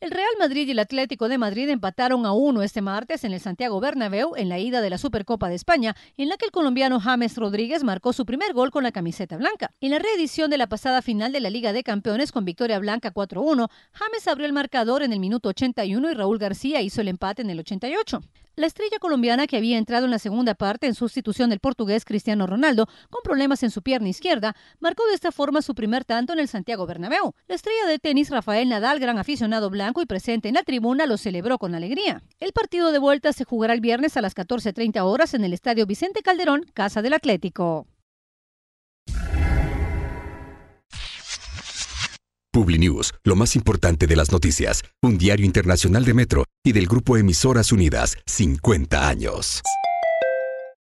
El Real Madrid y el Atlético de Madrid empataron a uno este martes en el Santiago Bernabéu en la ida de la Supercopa de España, en la que el colombiano James Rodríguez marcó su primer gol con la camiseta blanca. En la reedición de la pasada final de la Liga de Campeones con victoria blanca 4-1, James abrió el marcador en el minuto 81 y Raúl García hizo el empate en el 88. La estrella colombiana que había entrado en la segunda parte en sustitución del portugués Cristiano Ronaldo, con problemas en su pierna izquierda, marcó de esta forma su primer tanto en el Santiago Bernabéu. La estrella de tenis Rafael Nadal, gran aficionado blanco y presente en la tribuna, lo celebró con alegría. El partido de vuelta se jugará el viernes a las 14.30 horas en el Estadio Vicente Calderón, Casa del Atlético. Publinews, lo más importante de las noticias, un diario internacional de Metro y del Grupo Emisoras Unidas 50 años.